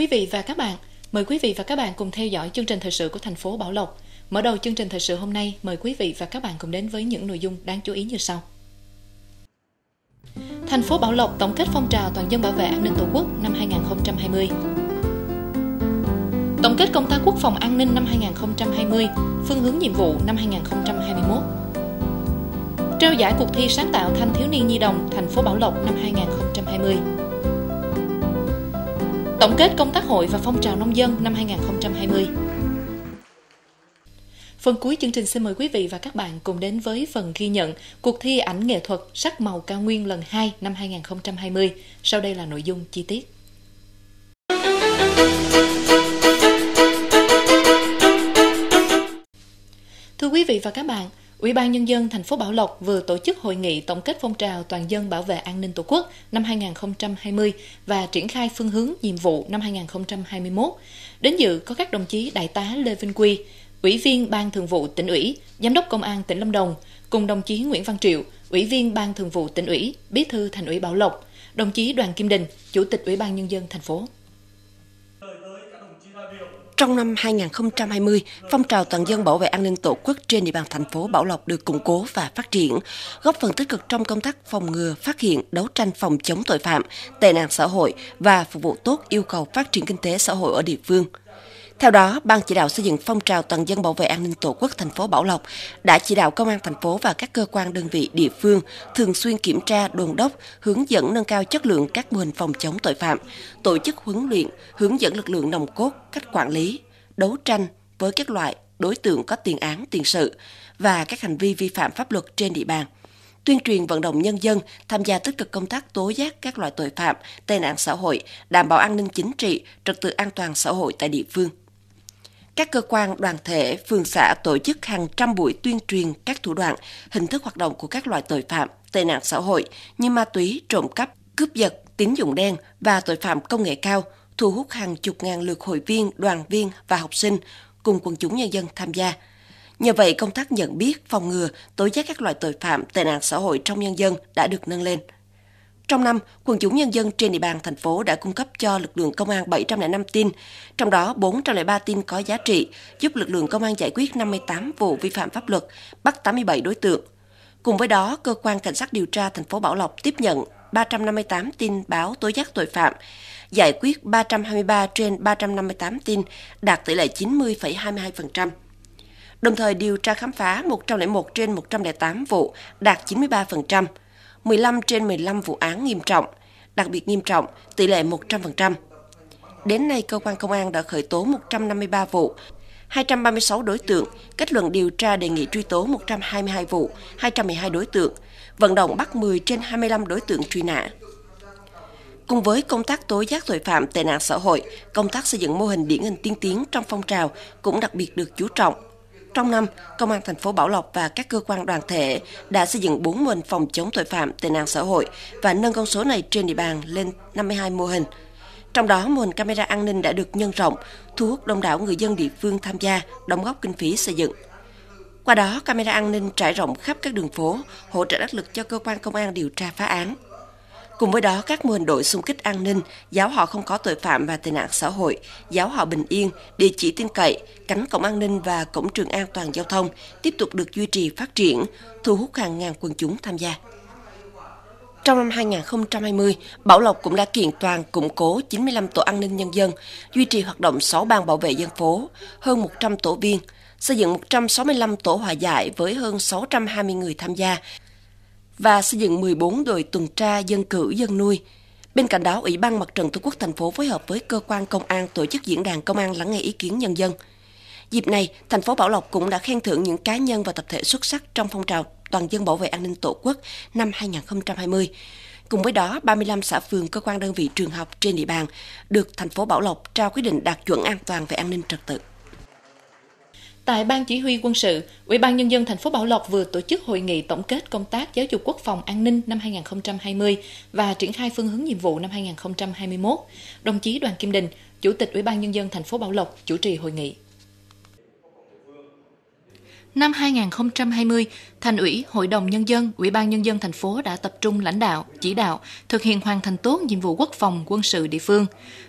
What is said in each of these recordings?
quý vị và các bạn. Mời quý vị và các bạn cùng theo dõi chương trình thời sự của thành phố Bảo Lộc. Mở đầu chương trình thời sự hôm nay, mời quý vị và các bạn cùng đến với những nội dung đáng chú ý như sau. Thành phố Bảo Lộc tổng kết phong trào toàn dân bảo vệ an ninh Tổ quốc năm 2020. Tổng kết công tác quốc phòng an ninh năm 2020, phương hướng nhiệm vụ năm 2021. Trao giải cuộc thi sáng tạo thanh thiếu niên nhi đồng thành phố Bảo Lộc năm 2020. Tổng kết công tác hội và phong trào nông dân năm 2020. Phần cuối chương trình xin mời quý vị và các bạn cùng đến với phần ghi nhận cuộc thi ảnh nghệ thuật sắc màu cao nguyên lần 2 năm 2020. Sau đây là nội dung chi tiết. Thưa quý vị và các bạn, Ủy ban nhân dân thành phố Bảo Lộc vừa tổ chức hội nghị tổng kết phong trào toàn dân bảo vệ an ninh Tổ quốc năm 2020 và triển khai phương hướng nhiệm vụ năm 2021. Đến dự có các đồng chí đại tá Lê Vinh Quy, Ủy viên Ban Thường vụ tỉnh ủy, Giám đốc Công an tỉnh Lâm Đồng cùng đồng chí Nguyễn Văn Triệu, Ủy viên Ban Thường vụ tỉnh ủy, Bí thư Thành ủy Bảo Lộc, đồng chí Đoàn Kim Đình, Chủ tịch Ủy ban nhân dân thành phố. Trong năm 2020, phong trào toàn dân bảo vệ an ninh Tổ quốc trên địa bàn thành phố Bảo Lộc được củng cố và phát triển, góp phần tích cực trong công tác phòng ngừa, phát hiện, đấu tranh phòng chống tội phạm, tệ nạn xã hội và phục vụ tốt yêu cầu phát triển kinh tế xã hội ở địa phương – theo đó, Ban chỉ đạo xây dựng phong trào toàn dân bảo vệ an ninh Tổ quốc thành phố Bảo Lộc đã chỉ đạo công an thành phố và các cơ quan đơn vị địa phương thường xuyên kiểm tra, đồn đốc, hướng dẫn nâng cao chất lượng các mô hình phòng chống tội phạm, tổ chức huấn luyện, hướng dẫn lực lượng nồng cốt, cách quản lý, đấu tranh với các loại đối tượng có tiền án, tiền sự và các hành vi vi phạm pháp luật trên địa bàn tuyên truyền vận động nhân dân tham gia tích cực công tác tố giác các loại tội phạm, tệ nạn xã hội, đảm bảo an ninh chính trị, trật tự an toàn xã hội tại địa phương các cơ quan, đoàn thể, phường xã tổ chức hàng trăm buổi tuyên truyền các thủ đoạn, hình thức hoạt động của các loại tội phạm, tệ nạn xã hội như ma túy, trộm cắp, cướp giật, tín dụng đen và tội phạm công nghệ cao, thu hút hàng chục ngàn lượt hội viên, đoàn viên và học sinh cùng quần chúng nhân dân tham gia. Nhờ vậy, công tác nhận biết, phòng ngừa, tối giác các loại tội phạm, tệ nạn xã hội trong nhân dân đã được nâng lên. Trong năm, quần chúng nhân dân trên địa bàn thành phố đã cung cấp cho lực lượng công an 705 tin, trong đó 403 tin có giá trị, giúp lực lượng công an giải quyết 58 vụ vi phạm pháp luật, bắt 87 đối tượng. Cùng với đó, cơ quan cảnh sát điều tra thành phố Bảo Lộc tiếp nhận 358 tin báo tố giác tội phạm, giải quyết 323 trên 358 tin, đạt tỷ lệ 90,22%. Đồng thời điều tra khám phá 101 trên 108 vụ, đạt 93%. 15 trên 15 vụ án nghiêm trọng, đặc biệt nghiêm trọng, tỷ lệ 100%. Đến nay, cơ quan công an đã khởi tố 153 vụ, 236 đối tượng, kết luận điều tra đề nghị truy tố 122 vụ, 212 đối tượng, vận động bắt 10 trên 25 đối tượng truy nã. Cùng với công tác tố giác tội phạm tệ nạn xã hội, công tác xây dựng mô hình điển hình tiên tiến trong phong trào cũng đặc biệt được chú trọng – trong năm, Công an thành phố Bảo Lộc và các cơ quan đoàn thể đã xây dựng 4 mô hình phòng chống tội phạm tệ nạn xã hội và nâng con số này trên địa bàn lên 52 mô hình. Trong đó, mô hình camera an ninh đã được nhân rộng, thu hút đông đảo người dân địa phương tham gia, đóng góp kinh phí xây dựng. Qua đó, camera an ninh trải rộng khắp các đường phố, hỗ trợ đắc lực cho cơ quan công an điều tra phá án. Cùng với đó, các mô hình đội xung kích an ninh, giáo họ không có tội phạm và tệ nạn xã hội, giáo họ bình yên, địa chỉ tin cậy, cánh cổng an ninh và cổng trường an toàn giao thông tiếp tục được duy trì phát triển, thu hút hàng ngàn quần chúng tham gia. Trong năm 2020, Bảo Lộc cũng đã kiện toàn củng cố 95 tổ an ninh nhân dân, duy trì hoạt động 6 ban bảo vệ dân phố, hơn 100 tổ viên, xây dựng 165 tổ hòa giải với hơn 620 người tham gia và xây dựng 14 đội tuần tra dân cử dân nuôi. Bên cạnh đó, Ủy ban Mặt trận Tổ quốc thành phố phối hợp với cơ quan công an tổ chức diễn đàn công an lắng nghe ý kiến nhân dân. Dịp này, thành phố Bảo Lộc cũng đã khen thưởng những cá nhân và tập thể xuất sắc trong phong trào toàn dân bảo vệ an ninh Tổ quốc năm 2020. Cùng với đó, 35 xã phường, cơ quan đơn vị trường học trên địa bàn được thành phố Bảo Lộc trao quyết định đạt chuẩn an toàn về an ninh trật tự. Tại Ban Chỉ huy quân sự, Ủy ban Nhân dân thành phố Bảo Lộc vừa tổ chức hội nghị tổng kết công tác giáo dục quốc phòng an ninh năm 2020 và triển khai phương hướng nhiệm vụ năm 2021. Đồng chí Đoàn Kim Đình, Chủ tịch Ủy ban Nhân dân thành phố Bảo Lộc chủ trì hội nghị. Năm 2020, Thành ủy, Hội đồng Nhân dân, Ủy ban Nhân dân thành phố đã tập trung lãnh đạo, chỉ đạo, thực hiện hoàn thành tốt nhiệm vụ quốc phòng, quân sự địa phương.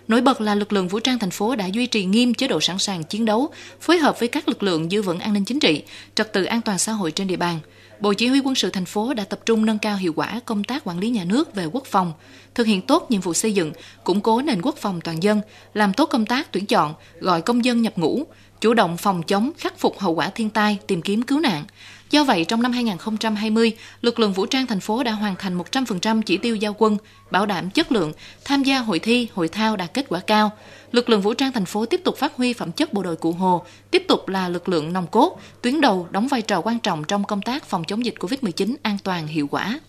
Nổi bật là lực lượng vũ trang thành phố đã duy trì nghiêm chế độ sẵn sàng chiến đấu, phối hợp với các lực lượng giữ vững an ninh chính trị, trật tự an toàn xã hội trên địa bàn. Bộ Chỉ huy quân sự thành phố đã tập trung nâng cao hiệu quả công tác quản lý nhà nước về quốc phòng, thực hiện tốt nhiệm vụ xây dựng, củng cố nền quốc phòng toàn dân, làm tốt công tác tuyển chọn, gọi công dân nhập ngũ, chủ động phòng chống, khắc phục hậu quả thiên tai, tìm kiếm cứu nạn. Do vậy, trong năm 2020, lực lượng vũ trang thành phố đã hoàn thành 100% chỉ tiêu giao quân, bảo đảm chất lượng, tham gia hội thi, hội thao đạt kết quả cao. Lực lượng vũ trang thành phố tiếp tục phát huy phẩm chất bộ đội cụ Hồ, tiếp tục là lực lượng nòng cốt, tuyến đầu đóng vai trò quan trọng trong công tác phòng chống dịch COVID-19 an toàn hiệu quả.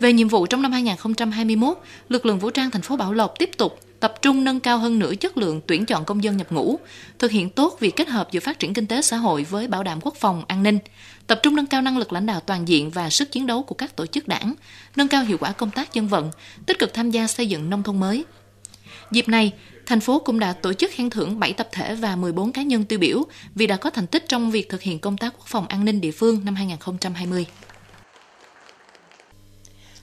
Về nhiệm vụ trong năm 2021, lực lượng vũ trang thành phố Bảo Lộc tiếp tục tập trung nâng cao hơn nữa chất lượng tuyển chọn công dân nhập ngũ, thực hiện tốt việc kết hợp giữa phát triển kinh tế xã hội với bảo đảm quốc phòng, an ninh, tập trung nâng cao năng lực lãnh đạo toàn diện và sức chiến đấu của các tổ chức đảng, nâng cao hiệu quả công tác dân vận, tích cực tham gia xây dựng nông thôn mới. Dịp này, thành phố cũng đã tổ chức khen thưởng 7 tập thể và 14 cá nhân tiêu biểu vì đã có thành tích trong việc thực hiện công tác quốc phòng an ninh địa phương năm 2020.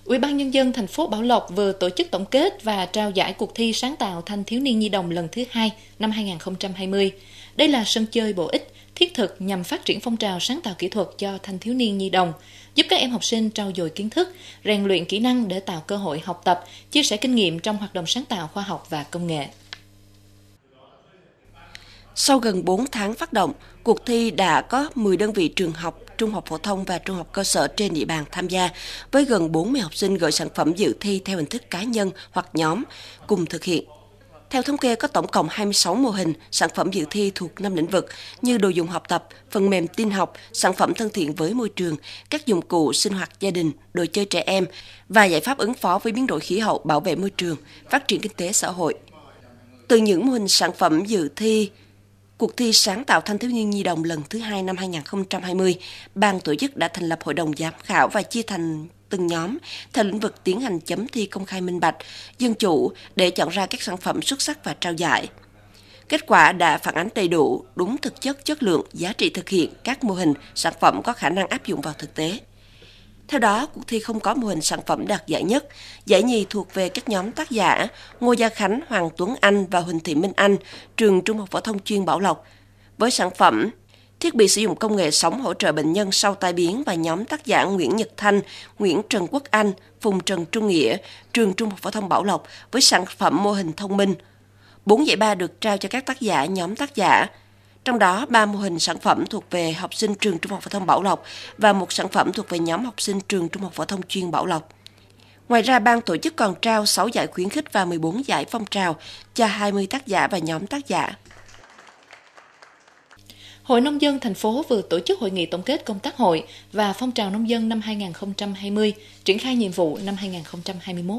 Ủy ban nhân dân thành phố Bảo Lộc vừa tổ chức tổng kết và trao giải cuộc thi sáng tạo thanh thiếu niên nhi đồng lần thứ hai năm 2020. Đây là sân chơi bổ ích, thiết thực nhằm phát triển phong trào sáng tạo kỹ thuật cho thanh thiếu niên nhi đồng, giúp các em học sinh trau dồi kiến thức, rèn luyện kỹ năng để tạo cơ hội học tập, chia sẻ kinh nghiệm trong hoạt động sáng tạo khoa học và công nghệ. Sau gần 4 tháng phát động, cuộc thi đã có 10 đơn vị trường học trung học phổ thông và trung học cơ sở trên địa bàn tham gia, với gần 40 học sinh gửi sản phẩm dự thi theo hình thức cá nhân hoặc nhóm cùng thực hiện. Theo thống kê, có tổng cộng 26 mô hình sản phẩm dự thi thuộc 5 lĩnh vực như đồ dùng học tập, phần mềm tin học, sản phẩm thân thiện với môi trường, các dụng cụ sinh hoạt gia đình, đồ chơi trẻ em và giải pháp ứng phó với biến đổi khí hậu, bảo vệ môi trường, phát triển kinh tế xã hội. Từ những mô hình sản phẩm dự thi cuộc thi sáng tạo thanh thiếu niên nhi đồng lần thứ hai năm 2020, ban tổ chức đã thành lập hội đồng giám khảo và chia thành từng nhóm theo lĩnh vực tiến hành chấm thi công khai minh bạch, dân chủ để chọn ra các sản phẩm xuất sắc và trao giải. Kết quả đã phản ánh đầy đủ, đúng thực chất, chất lượng, giá trị thực hiện các mô hình, sản phẩm có khả năng áp dụng vào thực tế. Theo đó, cuộc thi không có mô hình sản phẩm đạt giải nhất. Giải nhì thuộc về các nhóm tác giả Ngô Gia Khánh, Hoàng Tuấn Anh và Huỳnh Thị Minh Anh, trường Trung học phổ thông chuyên Bảo Lộc. Với sản phẩm thiết bị sử dụng công nghệ sóng hỗ trợ bệnh nhân sau tai biến và nhóm tác giả Nguyễn Nhật Thanh, Nguyễn Trần Quốc Anh, Phùng Trần Trung Nghĩa, trường Trung học phổ thông Bảo Lộc với sản phẩm mô hình thông minh. Bốn giải ba được trao cho các tác giả, nhóm tác giả trong đó ba mô hình sản phẩm thuộc về học sinh trường Trung học phổ thông Bảo Lộc và một sản phẩm thuộc về nhóm học sinh trường Trung học phổ thông chuyên Bảo Lộc. Ngoài ra, ban tổ chức còn trao 6 giải khuyến khích và 14 giải phong trào cho 20 tác giả và nhóm tác giả. Hội Nông dân thành phố vừa tổ chức hội nghị tổng kết công tác hội và phong trào nông dân năm 2020, triển khai nhiệm vụ năm 2021.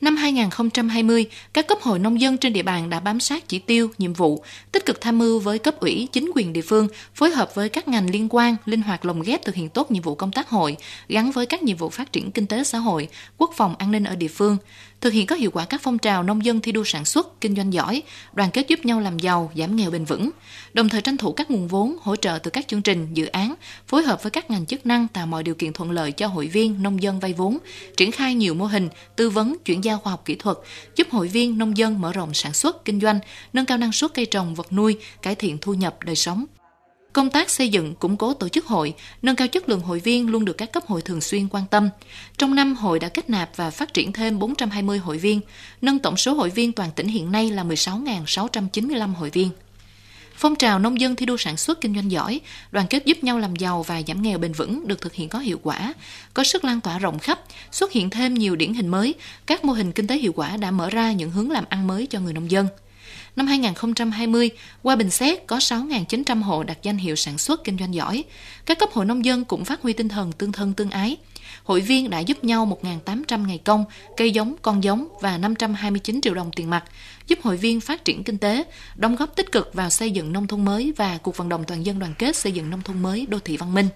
Năm 2020, các cấp hội nông dân trên địa bàn đã bám sát chỉ tiêu, nhiệm vụ, tích cực tham mưu với cấp ủy, chính quyền địa phương, phối hợp với các ngành liên quan, linh hoạt lồng ghép thực hiện tốt nhiệm vụ công tác hội, gắn với các nhiệm vụ phát triển kinh tế xã hội, quốc phòng an ninh ở địa phương, thực hiện có hiệu quả các phong trào nông dân thi đua sản xuất, kinh doanh giỏi, đoàn kết giúp nhau làm giàu, giảm nghèo bền vững, đồng thời tranh thủ các nguồn vốn hỗ trợ từ các chương trình, dự án, phối hợp với các ngành chức năng tạo mọi điều kiện thuận lợi cho hội viên nông dân vay vốn, triển khai nhiều mô hình tư vấn chuyển gia khoa học kỹ thuật, giúp hội viên nông dân mở rộng sản xuất, kinh doanh, nâng cao năng suất cây trồng, vật nuôi, cải thiện thu nhập, đời sống. Công tác xây dựng, củng cố tổ chức hội, nâng cao chất lượng hội viên luôn được các cấp hội thường xuyên quan tâm. Trong năm, hội đã kết nạp và phát triển thêm 420 hội viên, nâng tổng số hội viên toàn tỉnh hiện nay là 16.695 hội viên. Phong trào nông dân thi đua sản xuất kinh doanh giỏi, đoàn kết giúp nhau làm giàu và giảm nghèo bền vững được thực hiện có hiệu quả, có sức lan tỏa rộng khắp, xuất hiện thêm nhiều điển hình mới, các mô hình kinh tế hiệu quả đã mở ra những hướng làm ăn mới cho người nông dân. Năm 2020, qua bình xét có 6.900 hộ đạt danh hiệu sản xuất kinh doanh giỏi. Các cấp hội nông dân cũng phát huy tinh thần tương thân tương ái, hội viên đã giúp nhau 1.800 ngày công, cây giống, con giống và 529 triệu đồng tiền mặt, giúp hội viên phát triển kinh tế, đóng góp tích cực vào xây dựng nông thôn mới và cuộc vận động toàn dân đoàn kết xây dựng nông thôn mới đô thị văn minh.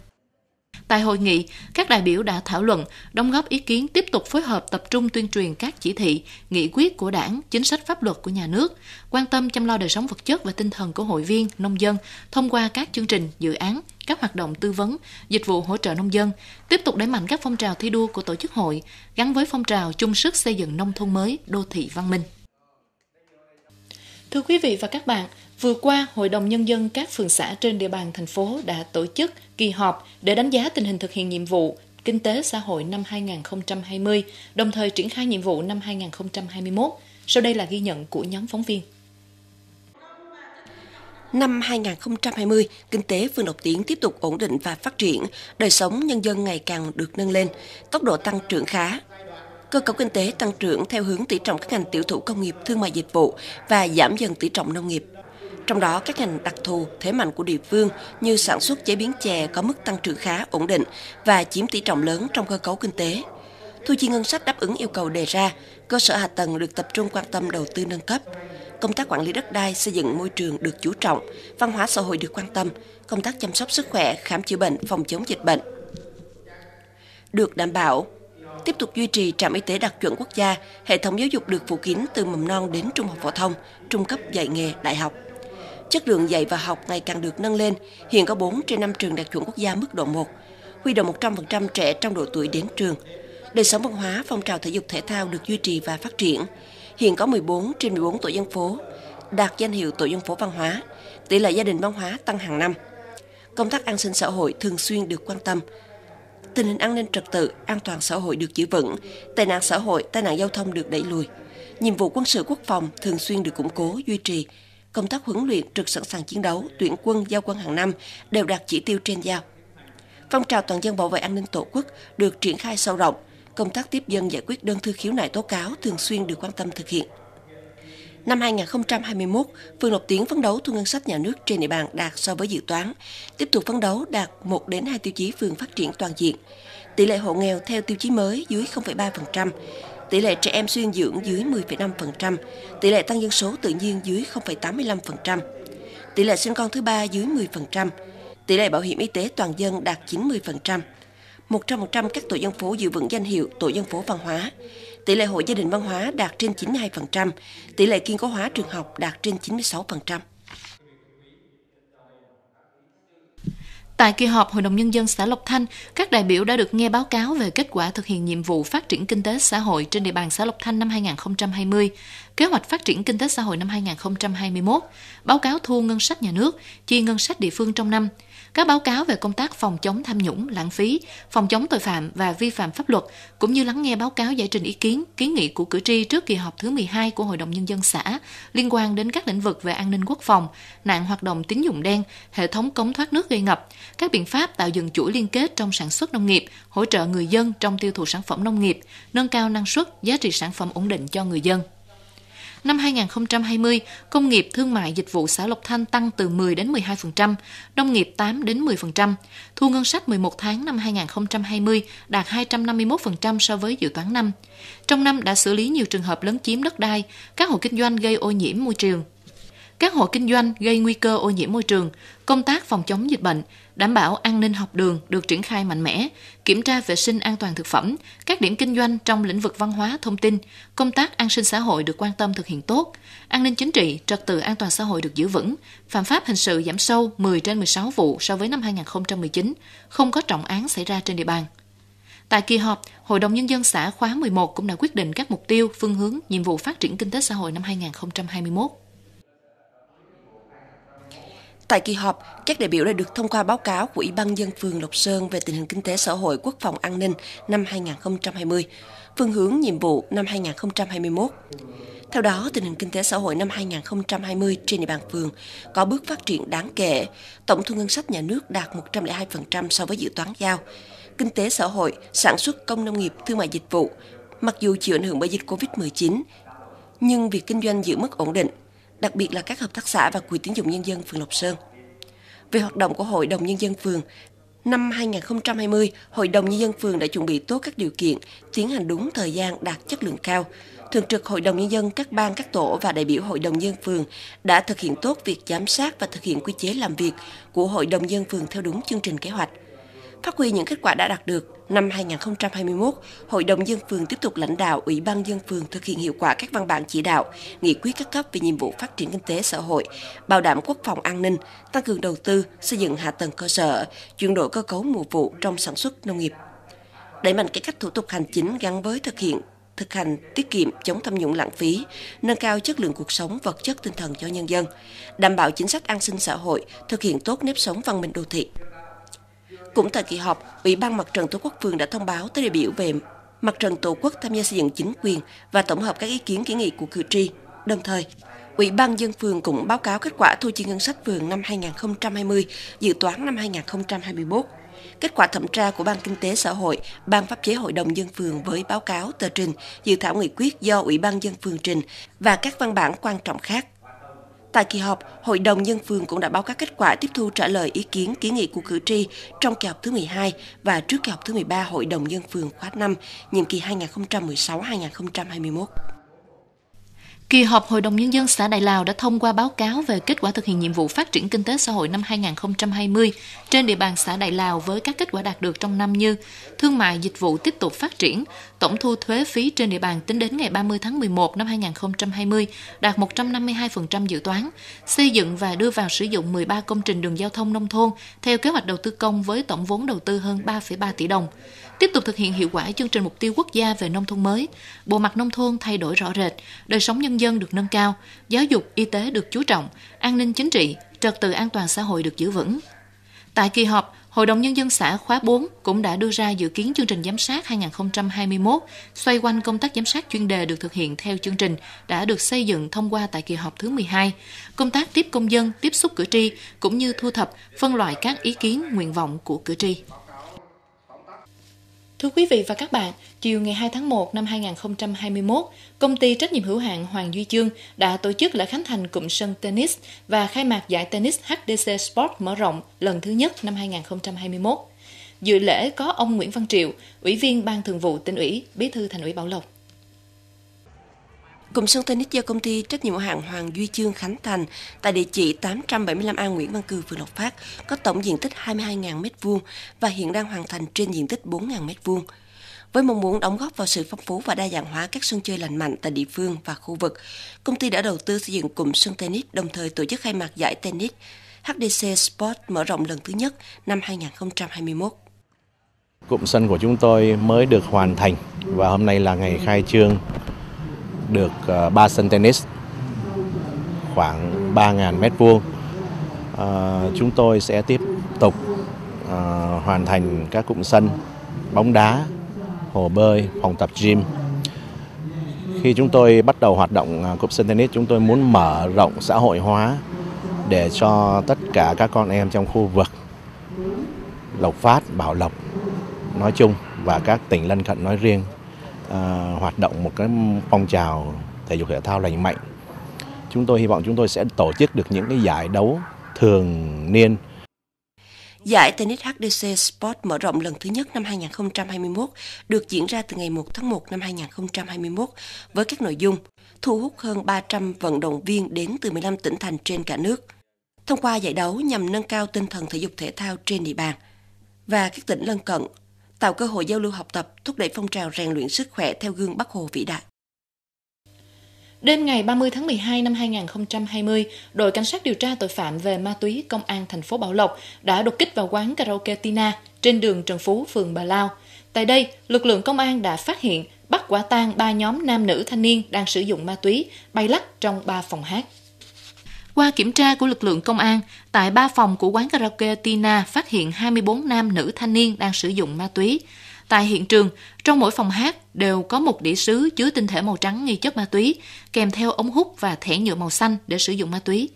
Tại hội nghị, các đại biểu đã thảo luận, đóng góp ý kiến tiếp tục phối hợp tập trung tuyên truyền các chỉ thị, nghị quyết của đảng, chính sách pháp luật của nhà nước, quan tâm chăm lo đời sống vật chất và tinh thần của hội viên, nông dân thông qua các chương trình, dự án, các hoạt động tư vấn, dịch vụ hỗ trợ nông dân, tiếp tục đẩy mạnh các phong trào thi đua của tổ chức hội gắn với phong trào chung sức xây dựng nông thôn mới, đô thị văn minh. Thưa quý vị và các bạn, vừa qua Hội đồng nhân dân các phường xã trên địa bàn thành phố đã tổ chức kỳ họp để đánh giá tình hình thực hiện nhiệm vụ kinh tế xã hội năm 2020, đồng thời triển khai nhiệm vụ năm 2021. Sau đây là ghi nhận của nhóm phóng viên. Năm 2020, kinh tế phường Độc Tiến tiếp tục ổn định và phát triển, đời sống nhân dân ngày càng được nâng lên, tốc độ tăng trưởng khá. Cơ cấu kinh tế tăng trưởng theo hướng tỷ trọng các ngành tiểu thủ công nghiệp, thương mại dịch vụ và giảm dần tỷ trọng nông nghiệp. Trong đó, các ngành đặc thù, thế mạnh của địa phương như sản xuất chế biến chè có mức tăng trưởng khá ổn định và chiếm tỷ trọng lớn trong cơ cấu kinh tế. Thu chi ngân sách đáp ứng yêu cầu đề ra, cơ sở hạ tầng được tập trung quan tâm đầu tư nâng cấp, công tác quản lý đất đai, xây dựng môi trường được chú trọng, văn hóa xã hội được quan tâm, công tác chăm sóc sức khỏe, khám chữa bệnh, phòng chống dịch bệnh được đảm bảo. Tiếp tục duy trì trạm y tế đạt chuẩn quốc gia, hệ thống giáo dục được phủ kín từ mầm non đến trung học phổ thông, trung cấp dạy nghề, đại học. Chất lượng dạy và học ngày càng được nâng lên, hiện có 4 trên 5 trường đạt chuẩn quốc gia mức độ 1, huy động 100% trẻ trong độ tuổi đến trường, đời sống văn hóa, phong trào thể dục thể thao được duy trì và phát triển. Hiện có 14 trên 14 tổ dân phố đạt danh hiệu tổ dân phố văn hóa, tỷ lệ gia đình văn hóa tăng hàng năm. Công tác an sinh xã hội thường xuyên được quan tâm. Tình hình an ninh trật tự, an toàn xã hội được giữ vững, tệ nạn xã hội, tai nạn giao thông được đẩy lùi. Nhiệm vụ quân sự quốc phòng thường xuyên được củng cố, duy trì. Công tác huấn luyện trực sẵn sàng chiến đấu, tuyển quân, giao quân hàng năm đều đạt chỉ tiêu trên giao. Phong trào toàn dân bảo vệ an ninh tổ quốc được triển khai sâu rộng, công tác tiếp dân giải quyết đơn thư khiếu nại tố cáo thường xuyên được quan tâm thực hiện. Năm 2021, phường Lộc Tiến phấn đấu thu ngân sách nhà nước trên địa bàn đạt so với dự toán, tiếp tục phấn đấu đạt 1 đến 2 tiêu chí phường phát triển toàn diện. Tỷ lệ hộ nghèo theo tiêu chí mới dưới 0,3%, tỷ lệ trẻ em xuyên dưỡng dưới 10,5%, tỷ lệ tăng dân số tự nhiên dưới 0,85%, tỷ lệ sinh con thứ ba dưới 10%, tỷ lệ bảo hiểm y tế toàn dân đạt 90%. 100% các tổ dân phố giữ vững danh hiệu tổ dân phố văn hóa. Tỷ lệ hộ gia đình văn hóa đạt trên 92%, tỷ lệ kiên cố hóa trường học đạt trên 96%. Tại kỳ họp Hội đồng Nhân dân xã Lộc Thanh, các đại biểu đã được nghe báo cáo về kết quả thực hiện nhiệm vụ phát triển kinh tế xã hội trên địa bàn xã Lộc Thanh năm 2020, kế hoạch phát triển kinh tế xã hội năm 2021, báo cáo thu ngân sách nhà nước, chi ngân sách địa phương trong năm – các báo cáo về công tác phòng chống tham nhũng, lãng phí, phòng chống tội phạm và vi phạm pháp luật, cũng như lắng nghe báo cáo giải trình ý kiến, kiến nghị của cử tri trước kỳ họp thứ 12 của Hội đồng Nhân dân xã liên quan đến các lĩnh vực về an ninh quốc phòng, nạn hoạt động tín dụng đen, hệ thống cống thoát nước gây ngập, các biện pháp tạo dựng chuỗi liên kết trong sản xuất nông nghiệp, hỗ trợ người dân trong tiêu thụ sản phẩm nông nghiệp, nâng cao năng suất, giá trị sản phẩm ổn định cho người dân. Năm 2020, công nghiệp thương mại dịch vụ xã Lộc Thanh tăng từ 10 đến 12%, nông nghiệp 8 đến 10%. Thu ngân sách 11 tháng năm 2020 đạt 251% so với dự toán năm. Trong năm đã xử lý nhiều trường hợp lấn chiếm đất đai, các hộ kinh doanh gây ô nhiễm môi trường. Các hộ kinh doanh gây nguy cơ ô nhiễm môi trường, công tác phòng chống dịch bệnh, đảm bảo an ninh học đường được triển khai mạnh mẽ, kiểm tra vệ sinh an toàn thực phẩm, các điểm kinh doanh trong lĩnh vực văn hóa, thông tin, công tác an sinh xã hội được quan tâm thực hiện tốt, an ninh chính trị, trật tự an toàn xã hội được giữ vững, phạm pháp hình sự giảm sâu 10 trên 16 vụ so với năm 2019, không có trọng án xảy ra trên địa bàn. Tại kỳ họp, Hội đồng Nhân dân xã khóa 11 cũng đã quyết định các mục tiêu, phương hướng, nhiệm vụ phát triển kinh tế xã hội năm 2021. Tại kỳ họp, các đại biểu đã được thông qua báo cáo của Ủy ban dân phường Lộc Sơn về tình hình kinh tế xã hội quốc phòng an ninh năm 2020, phương hướng nhiệm vụ năm 2021. Theo đó, tình hình kinh tế xã hội năm 2020 trên địa bàn phường có bước phát triển đáng kể, tổng thu ngân sách nhà nước đạt 102% so với dự toán giao. Kinh tế xã hội, sản xuất công nông nghiệp, thương mại dịch vụ, mặc dù chịu ảnh hưởng bởi dịch COVID-19, nhưng việc kinh doanh giữ mức ổn định, đặc biệt là các hợp tác xã và Quỹ tín dụng nhân dân phường Lộc Sơn. Về hoạt động của Hội đồng Nhân dân phường, năm 2020, Hội đồng Nhân dân phường đã chuẩn bị tốt các điều kiện, tiến hành đúng thời gian đạt chất lượng cao. Thường trực Hội đồng Nhân dân các bang các tổ và đại biểu Hội đồng Nhân phường đã thực hiện tốt việc giám sát và thực hiện quy chế làm việc của Hội đồng Nhân phường theo đúng chương trình kế hoạch. Phát huy những kết quả đã đạt được, Năm 2021, Hội đồng Dân phường tiếp tục lãnh đạo Ủy ban Dân phường thực hiện hiệu quả các văn bản chỉ đạo, nghị quyết các cấp về nhiệm vụ phát triển kinh tế xã hội, bảo đảm quốc phòng an ninh, tăng cường đầu tư, xây dựng hạ tầng cơ sở, chuyển đổi cơ cấu mùa vụ trong sản xuất nông nghiệp. Đẩy mạnh cải cách thủ tục hành chính gắn với thực hiện thực hành tiết kiệm chống tham nhũng lãng phí, nâng cao chất lượng cuộc sống vật chất tinh thần cho nhân dân, đảm bảo chính sách an sinh xã hội, thực hiện tốt nếp sống văn minh đô thị. Cũng tại kỳ họp, Ủy ban Mặt trận Tổ quốc phường đã thông báo tới đại biểu về Mặt trận Tổ quốc tham gia xây dựng chính quyền và tổng hợp các ý kiến kiến nghị của cử tri. Đồng thời, Ủy ban dân phường cũng báo cáo kết quả thu chi ngân sách phường năm 2020, dự toán năm 2021, kết quả thẩm tra của Ban Kinh tế Xã hội, Ban Pháp chế Hội đồng Dân phường với báo cáo tờ trình, dự thảo nghị quyết do Ủy ban Dân phường trình và các văn bản quan trọng khác Tại kỳ họp, Hội đồng Nhân phường cũng đã báo cáo kết quả tiếp thu trả lời ý kiến kiến nghị của cử tri trong kỳ họp thứ 12 và trước kỳ họp thứ 13 Hội đồng Nhân phường khóa 5, nhiệm kỳ 2016-2021. Kỳ họp Hội đồng Nhân dân xã Đại Lào đã thông qua báo cáo về kết quả thực hiện nhiệm vụ phát triển kinh tế xã hội năm 2020 trên địa bàn xã Đại Lào với các kết quả đạt được trong năm như thương mại dịch vụ tiếp tục phát triển, tổng thu thuế phí trên địa bàn tính đến ngày 30 tháng 11 năm 2020 đạt 152% dự toán, xây dựng và đưa vào sử dụng 13 công trình đường giao thông nông thôn theo kế hoạch đầu tư công với tổng vốn đầu tư hơn 3,3 tỷ đồng. Tiếp tục thực hiện hiệu quả chương trình mục tiêu quốc gia về nông thôn mới, bộ mặt nông thôn thay đổi rõ rệt, đời sống nhân dân được nâng cao, giáo dục, y tế được chú trọng, an ninh chính trị, trật tự an toàn xã hội được giữ vững. Tại kỳ họp, Hội đồng Nhân dân xã khóa 4 cũng đã đưa ra dự kiến chương trình giám sát 2021 xoay quanh công tác giám sát chuyên đề được thực hiện theo chương trình đã được xây dựng thông qua tại kỳ họp thứ 12. Công tác tiếp công dân, tiếp xúc cử tri cũng như thu thập, phân loại các ý kiến, nguyện vọng của cử tri. Thưa quý vị và các bạn, chiều ngày 2 tháng 1 năm 2021, công ty trách nhiệm hữu hạn Hoàng Duy Chương đã tổ chức lễ khánh thành cụm sân tennis và khai mạc giải tennis HDC Sport mở rộng lần thứ nhất năm 2021. Dự lễ có ông Nguyễn Văn Triệu, Ủy viên Ban Thường vụ tỉnh ủy, Bí thư Thành ủy Bảo Lộc. Cụm sân tennis do công ty trách nhiệm hạn Hoàng Duy Chương Khánh Thành tại địa chỉ 875A Nguyễn Văn Cư, phường Lộc Phát có tổng diện tích 22.000 m2 và hiện đang hoàn thành trên diện tích 4.000 m2. Với mong muốn đóng góp vào sự phong phú và đa dạng hóa các sân chơi lành mạnh tại địa phương và khu vực, công ty đã đầu tư xây dựng cụm sân tennis đồng thời tổ chức khai mạc giải tennis HDC Sport mở rộng lần thứ nhất năm 2021. Cụm sân của chúng tôi mới được hoàn thành và hôm nay là ngày khai trương được ờ, ba sân tennis khoảng 3.000 mét vuông. Ờ, chúng tôi sẽ tiếp tục ờ, hoàn thành các cụm sân bóng đá, hồ bơi, phòng tập gym. Khi chúng tôi bắt đầu hoạt động cụm sân tennis, chúng tôi muốn mở rộng xã hội hóa để cho tất cả các con em trong khu vực Lộc Phát, Bảo Lộc nói chung và các tỉnh lân cận nói riêng À, hoạt động một cái phong trào thể dục thể thao lành mạnh. Chúng tôi hy vọng chúng tôi sẽ tổ chức được những cái giải đấu thường niên. Giải tennis HDC Sport mở rộng lần thứ nhất năm 2021 được diễn ra từ ngày 1 tháng 1 năm 2021 với các nội dung thu hút hơn 300 vận động viên đến từ 15 tỉnh thành trên cả nước. Thông qua giải đấu nhằm nâng cao tinh thần thể dục thể thao trên địa bàn và các tỉnh lân cận tạo cơ hội giao lưu học tập, thúc đẩy phong trào rèn luyện sức khỏe theo gương Bắc Hồ vĩ đại. Đêm ngày 30 tháng 12 năm 2020, đội cảnh sát điều tra tội phạm về ma túy công an thành phố Bảo Lộc đã đột kích vào quán karaoke Tina trên đường Trần Phú, phường Bà Lao. Tại đây, lực lượng công an đã phát hiện bắt quả tang ba nhóm nam nữ thanh niên đang sử dụng ma túy bay lắc trong ba phòng hát. Qua kiểm tra của lực lượng công an, tại ba phòng của quán karaoke Tina phát hiện 24 nam nữ thanh niên đang sử dụng ma túy. Tại hiện trường, trong mỗi phòng hát đều có một đĩa sứ chứa tinh thể màu trắng nghi chất ma túy, kèm theo ống hút và thẻ nhựa màu xanh để sử dụng ma túy.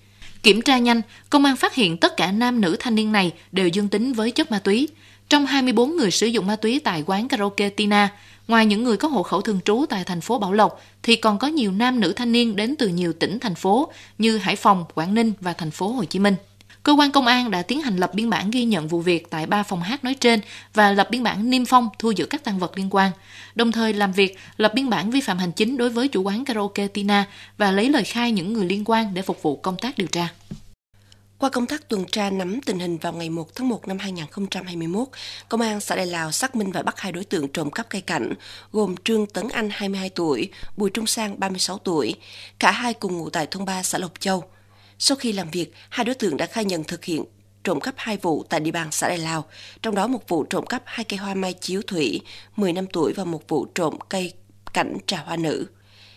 Kiểm tra nhanh, công an phát hiện tất cả nam nữ thanh niên này đều dương tính với chất ma túy. Trong 24 người sử dụng ma túy tại quán karaoke Tina, ngoài những người có hộ khẩu thường trú tại thành phố Bảo Lộc, thì còn có nhiều nam nữ thanh niên đến từ nhiều tỉnh, thành phố như Hải Phòng, Quảng Ninh và thành phố Hồ Chí Minh. Cơ quan công an đã tiến hành lập biên bản ghi nhận vụ việc tại ba phòng hát nói trên và lập biên bản niêm phong thu giữ các tăng vật liên quan. Đồng thời làm việc lập biên bản vi phạm hành chính đối với chủ quán karaoke Tina và lấy lời khai những người liên quan để phục vụ công tác điều tra. Qua công tác tuần tra nắm tình hình vào ngày 1 tháng 1 năm 2021, Công an xã Đại Lào xác minh và bắt hai đối tượng trộm cắp cây cảnh, gồm Trương Tấn Anh 22 tuổi, Bùi Trung Sang 36 tuổi, cả hai cùng ngụ tại thôn 3 xã Lộc Châu. Sau khi làm việc, hai đối tượng đã khai nhận thực hiện trộm cắp hai vụ tại địa bàn xã Đại Lào, trong đó một vụ trộm cắp hai cây hoa mai chiếu thủy 10 năm tuổi và một vụ trộm cây cảnh trà hoa nữ.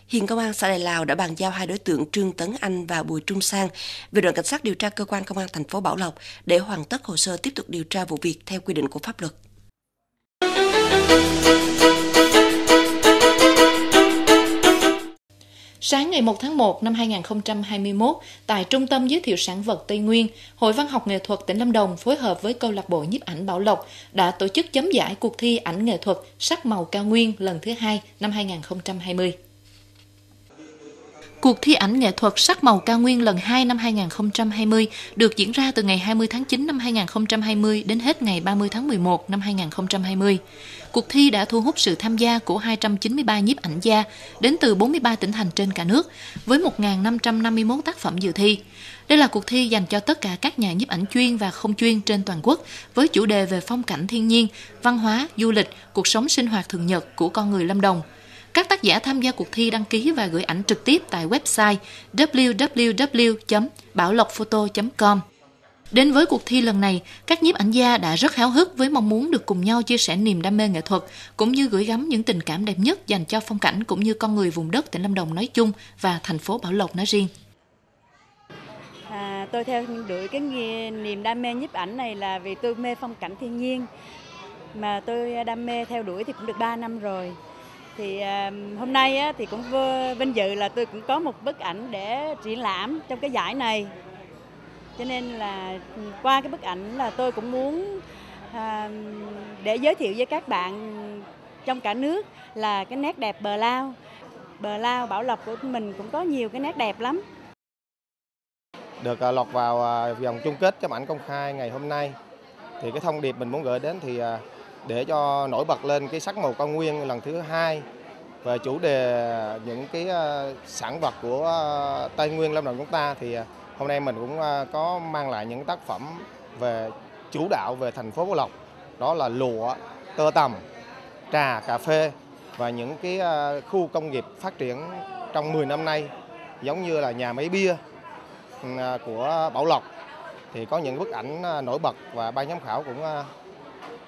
Hiện Công an xã Đại Lào đã bàn giao hai đối tượng Trương Tấn Anh và Bùi Trung Sang về đội cảnh sát điều tra cơ quan công an thành phố Bảo Lộc để hoàn tất hồ sơ tiếp tục điều tra vụ việc theo quy định của pháp luật. Sáng ngày 1 tháng 1 năm 2021, tại Trung tâm Giới thiệu Sản vật Tây Nguyên, Hội Văn học Nghệ thuật tỉnh Lâm Đồng phối hợp với câu lạc bộ nhiếp ảnh Bảo Lộc đã tổ chức chấm giải cuộc thi ảnh nghệ thuật Sắc màu cao nguyên lần thứ hai năm 2020. Cuộc thi ảnh nghệ thuật sắc màu cao nguyên lần 2 năm 2020 được diễn ra từ ngày 20 tháng 9 năm 2020 đến hết ngày 30 tháng 11 năm 2020. Cuộc thi đã thu hút sự tham gia của 293 nhiếp ảnh gia đến từ 43 tỉnh thành trên cả nước với 1.551 tác phẩm dự thi. Đây là cuộc thi dành cho tất cả các nhà nhiếp ảnh chuyên và không chuyên trên toàn quốc với chủ đề về phong cảnh thiên nhiên, văn hóa, du lịch, cuộc sống sinh hoạt thường nhật của con người Lâm Đồng – các tác giả tham gia cuộc thi đăng ký và gửi ảnh trực tiếp tại website www.baolocphoto.com. Đến với cuộc thi lần này, các nhiếp ảnh gia đã rất háo hức với mong muốn được cùng nhau chia sẻ niềm đam mê nghệ thuật, cũng như gửi gắm những tình cảm đẹp nhất dành cho phong cảnh cũng như con người vùng đất tỉnh Lâm Đồng nói chung và thành phố Bảo Lộc nói riêng. À, tôi theo đuổi cái niềm đam mê nhiếp ảnh này là vì tôi mê phong cảnh thiên nhiên mà tôi đam mê theo đuổi thì cũng được 3 năm rồi thì à, hôm nay thì cũng vinh dự là tôi cũng có một bức ảnh để triển lãm trong cái giải này cho nên là ừ, qua cái bức ảnh là tôi cũng muốn à, để giới thiệu với các bạn trong cả nước là cái nét đẹp bờ lao bờ lao bảo lộc của mình cũng có nhiều cái nét đẹp lắm được à, lọt vào vòng chung kết chấm ảnh công khai ngày hôm nay thì cái thông điệp mình muốn gửi đến thì để cho nổi bật lên cái sắc màu cao nguyên lần thứ hai về chủ đề những cái ờ, sản vật của ờ, Tây Nguyên Lâm Đồng chúng ta thì ờ, hôm nay mình cũng có mang lại những tác phẩm về chủ đạo về thành phố Phú Lộc đó là lụa, tơ tằm, trà, cà phê và những cái khu công nghiệp phát triển trong 10 năm nay giống như là nhà máy bia ừ, của Bảo Lộc thì có những bức ảnh nổi bật và ban giám khảo cũng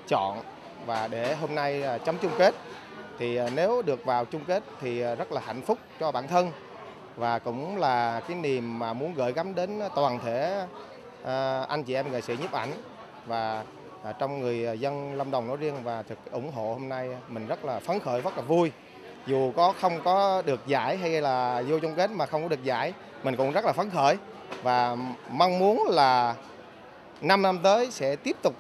chọn và để hôm nay à, chấm chung kết thì à, nếu được vào chung kết thì à, rất là hạnh phúc cho bản thân và cũng là cái niềm mà muốn gửi gắm đến toàn thể anh chị em nghệ sĩ nhiếp ảnh và trong người dân Lâm Đồng nói riêng và thực ủng hộ hôm nay mình rất là phấn khởi rất là vui dù có không có được giải hay là vô chung kết mà không có được giải mình cũng rất là phấn khởi và mong muốn là 5 năm tới sẽ tiếp tục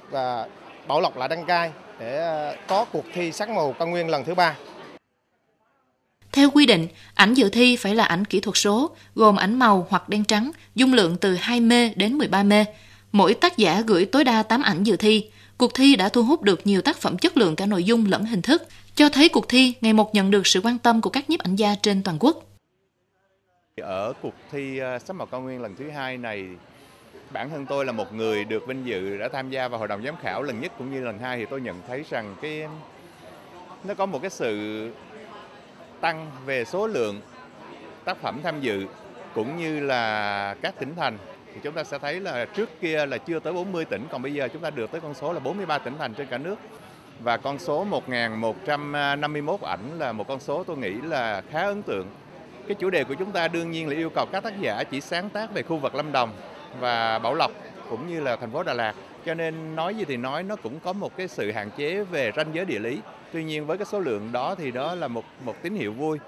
bạo lộc lại đăng cai để ờ, có cuộc thi sắc màu cao nguyên lần thứ ba. Theo quy định, ảnh dự thi phải là ảnh kỹ thuật số, gồm ảnh màu hoặc đen trắng, dung lượng từ 2 mê đến 13 mê. Mỗi tác giả gửi tối đa 8 ảnh dự thi. Cuộc thi đã thu hút được nhiều tác phẩm chất lượng cả nội dung lẫn hình thức, cho thấy cuộc thi ngày một nhận được sự quan tâm của các nhiếp ảnh gia trên toàn quốc. Ở cuộc thi ờ, sắc màu cao nguyên lần thứ hai này bản thân tôi là một người được vinh dự đã tham gia vào hội đồng giám khảo lần nhất cũng như lần hai thì tôi nhận thấy rằng cái nó có một cái sự tăng về số lượng tác phẩm tham dự cũng như là các tỉnh thành thì chúng ta sẽ thấy là trước kia là chưa tới 40 tỉnh còn bây giờ chúng ta được tới con số là 43 tỉnh thành trên cả nước và con số 1.151 ảnh là một con số tôi nghĩ là khá ấn tượng. Cái chủ đề của chúng ta đương nhiên là yêu cầu các tác giả chỉ sáng tác về khu vực Lâm Đồng và Bảo Lộc cũng như là thành phố Đà Lạt. Cho nên nói gì thì nói nó cũng có một cái sự hạn chế về ranh giới địa lý. Tuy nhiên với cái số lượng đó thì đó là một một tín hiệu vui.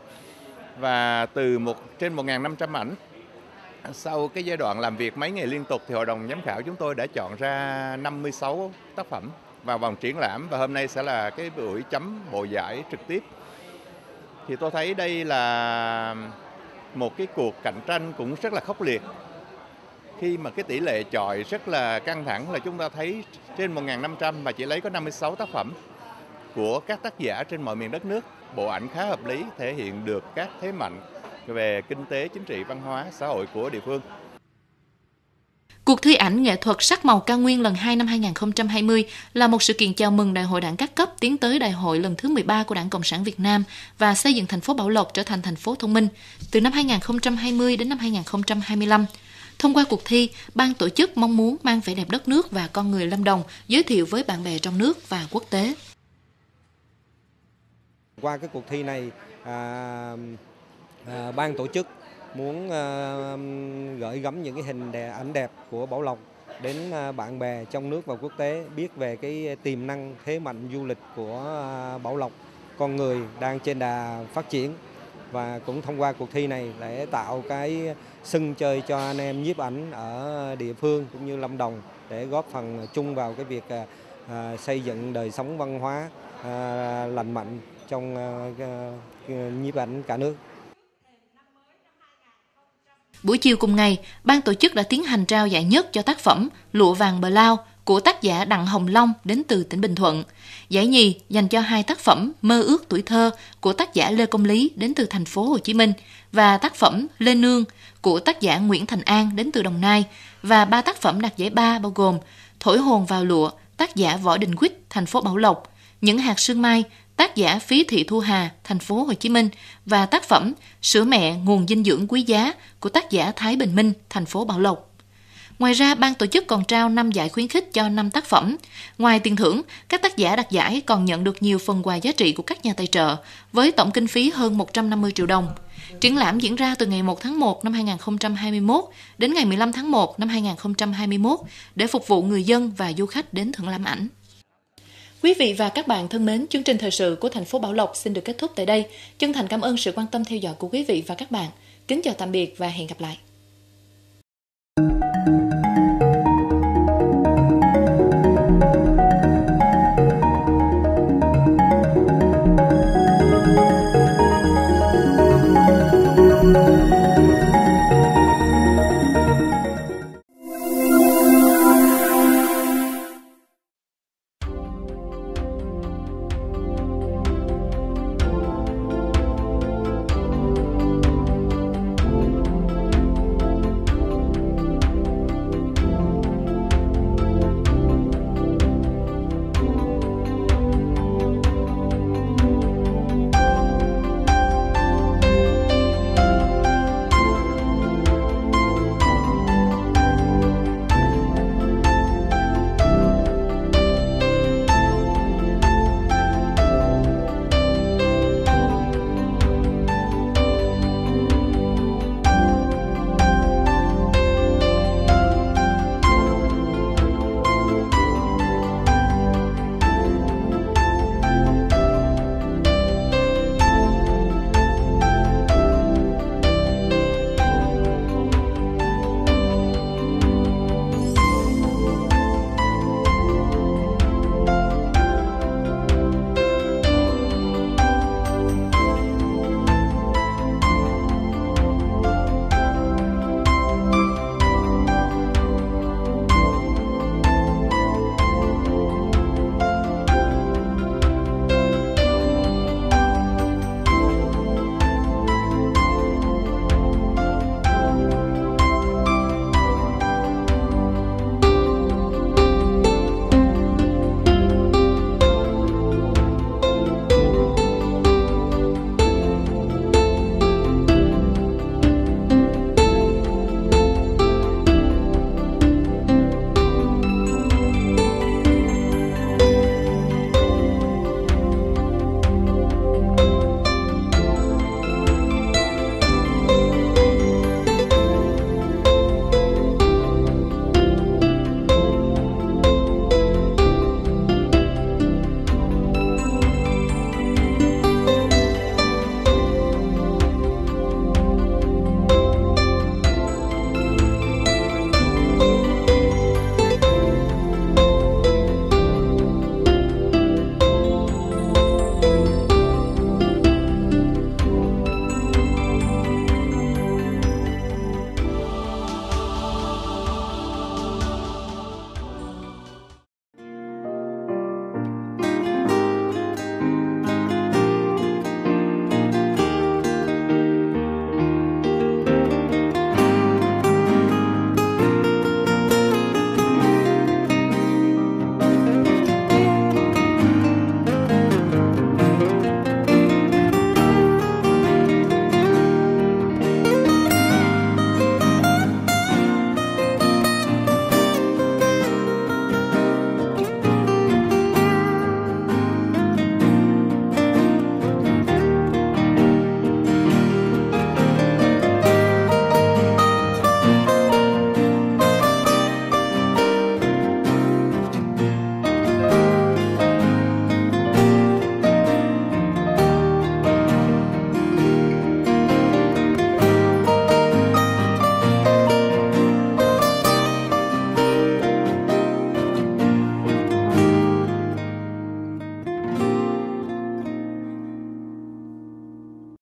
Và từ một trên 1.500 ảnh sau cái giai đoạn làm việc mấy ngày liên tục thì hội đồng giám khảo chúng tôi đã chọn ra 56 tác phẩm vào vòng triển lãm và hôm nay sẽ là cái buổi chấm bộ giải trực tiếp. Thì tôi thấy đây là một cái cuộc cạnh tranh cũng rất là khốc liệt khi mà cái tỷ lệ chọi rất là căng thẳng là chúng ta thấy trên 1.500 mà chỉ lấy có 56 tác phẩm của các tác giả trên mọi miền đất nước. Bộ ảnh khá hợp lý, thể hiện được các thế mạnh về kinh tế, chính trị, văn hóa, xã hội của địa phương. Cuộc thi ảnh nghệ thuật sắc màu cao nguyên lần 2 năm 2020 là một sự kiện chào mừng Đại hội đảng các cấp tiến tới Đại hội lần thứ 13 của Đảng Cộng sản Việt Nam và xây dựng thành phố Bảo Lộc trở thành thành phố thông minh từ năm 2020 đến năm 2025. Thông qua cuộc thi, ban tổ chức mong muốn mang vẻ đẹp đất nước và con người Lâm Đồng giới thiệu với bạn bè trong nước và quốc tế. Qua cái cuộc thi này, à, à, ban tổ chức muốn à, gửi gắm những cái hình đẹp, ảnh đẹp của Bảo Lộc đến à, bạn bè trong nước và quốc tế biết về cái tiềm năng thế mạnh du lịch của à, Bảo Lộc con người đang trên đà phát triển và cũng thông qua cuộc thi này để tạo cái sân chơi cho anh em nhiếp ảnh ở địa phương cũng như Lâm Đồng để góp phần chung vào cái việc à, à, xây dựng đời sống văn hóa à, lành mạnh trong nhiếp ảnh cả nước. Buổi chiều cùng ngày, ban tổ chức đã tiến hành trao giải nhất cho tác phẩm Lụa vàng bờ lao của tác giả Đặng Hồng Long đến từ tỉnh Bình Thuận. Giải nhì dành cho hai tác phẩm Mơ ước tuổi thơ của tác giả Lê Công Lý đến từ thành phố Hồ Chí Minh và tác phẩm Lê Nương của tác giả Nguyễn Thành An đến từ Đồng Nai và ba tác phẩm đạt giải ba bao gồm Thổi hồn vào lụa, tác giả Võ Đình Quýt, thành phố Bảo Lộc, Những hạt sương mai, tác giả Phí Thị Thu Hà, thành phố Hồ Chí Minh và tác phẩm Sữa mẹ nguồn dinh dưỡng quý giá của tác giả Thái Bình Minh, thành phố Bảo Lộc. Ngoài ra, ban tổ chức còn trao 5 giải khuyến khích cho 5 tác phẩm. Ngoài tiền thưởng, các tác giả đặt giải còn nhận được nhiều phần quà giá trị của các nhà tài trợ, với tổng kinh phí hơn 150 triệu đồng. Triển lãm diễn ra từ ngày 1 tháng 1 năm 2021 đến ngày 15 tháng 1 năm 2021 để phục vụ người dân và du khách đến thưởng lãm ảnh. Quý vị và các bạn thân mến, chương trình thời sự của thành phố Bảo Lộc xin được kết thúc tại đây. Chân thành cảm ơn sự quan tâm theo dõi của quý vị và các bạn. Kính chào tạm biệt và hẹn gặp lại.